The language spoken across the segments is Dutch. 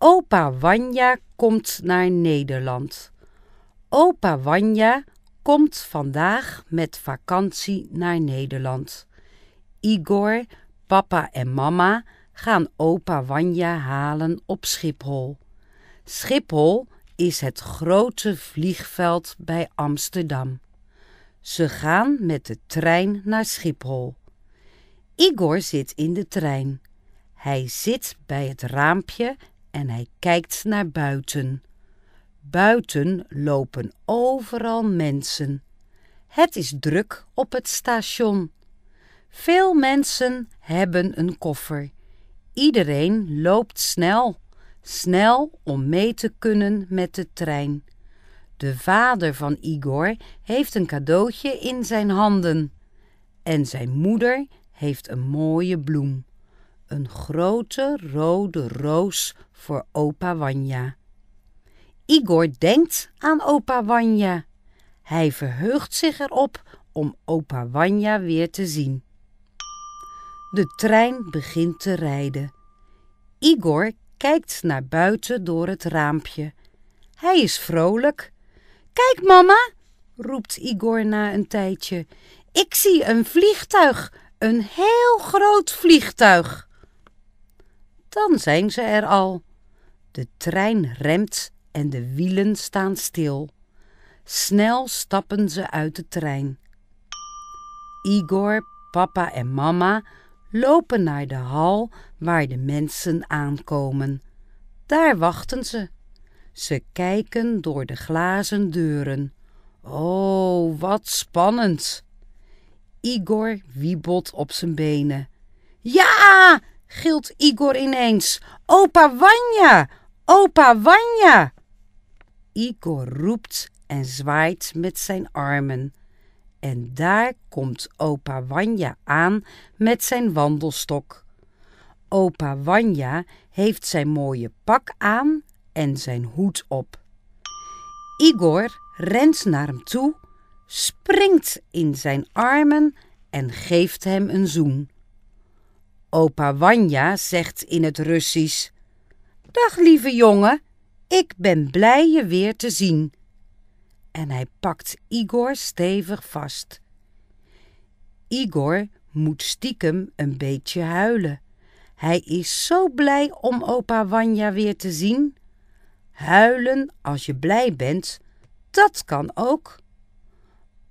Opa Wanja komt naar Nederland. Opa Wanja komt vandaag met vakantie naar Nederland. Igor, papa en mama gaan opa Wanja halen op Schiphol. Schiphol is het grote vliegveld bij Amsterdam. Ze gaan met de trein naar Schiphol. Igor zit in de trein. Hij zit bij het raampje en hij kijkt naar buiten. Buiten lopen overal mensen. Het is druk op het station. Veel mensen hebben een koffer. Iedereen loopt snel, snel om mee te kunnen met de trein. De vader van Igor heeft een cadeautje in zijn handen en zijn moeder heeft een mooie bloem een grote rode roos voor opa Wanja. Igor denkt aan opa Wanja. Hij verheugt zich erop om opa Wanja weer te zien. De trein begint te rijden. Igor kijkt naar buiten door het raampje. Hij is vrolijk. Kijk, mama, roept Igor na een tijdje. Ik zie een vliegtuig, een heel groot vliegtuig. Dan zijn ze er al. De trein remt en de wielen staan stil. Snel stappen ze uit de trein. Igor, papa en mama lopen naar de hal waar de mensen aankomen. Daar wachten ze. Ze kijken door de glazen deuren. Oh, wat spannend! Igor wiebelt op zijn benen. Ja! gilt Igor ineens. Opa Wanja! Opa Wanja! Igor roept en zwaait met zijn armen. En daar komt opa Wanja aan met zijn wandelstok. Opa Wanja heeft zijn mooie pak aan en zijn hoed op. Igor rent naar hem toe, springt in zijn armen en geeft hem een zoen. Opa Wanja zegt in het Russisch: Dag lieve jongen, ik ben blij je weer te zien. En hij pakt Igor stevig vast. Igor moet stiekem een beetje huilen. Hij is zo blij om opa Wanja weer te zien. Huilen als je blij bent, dat kan ook.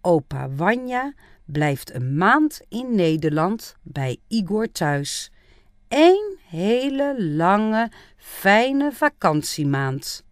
Opa Wanja blijft een maand in Nederland bij Igor thuis. Een hele lange, fijne vakantiemaand.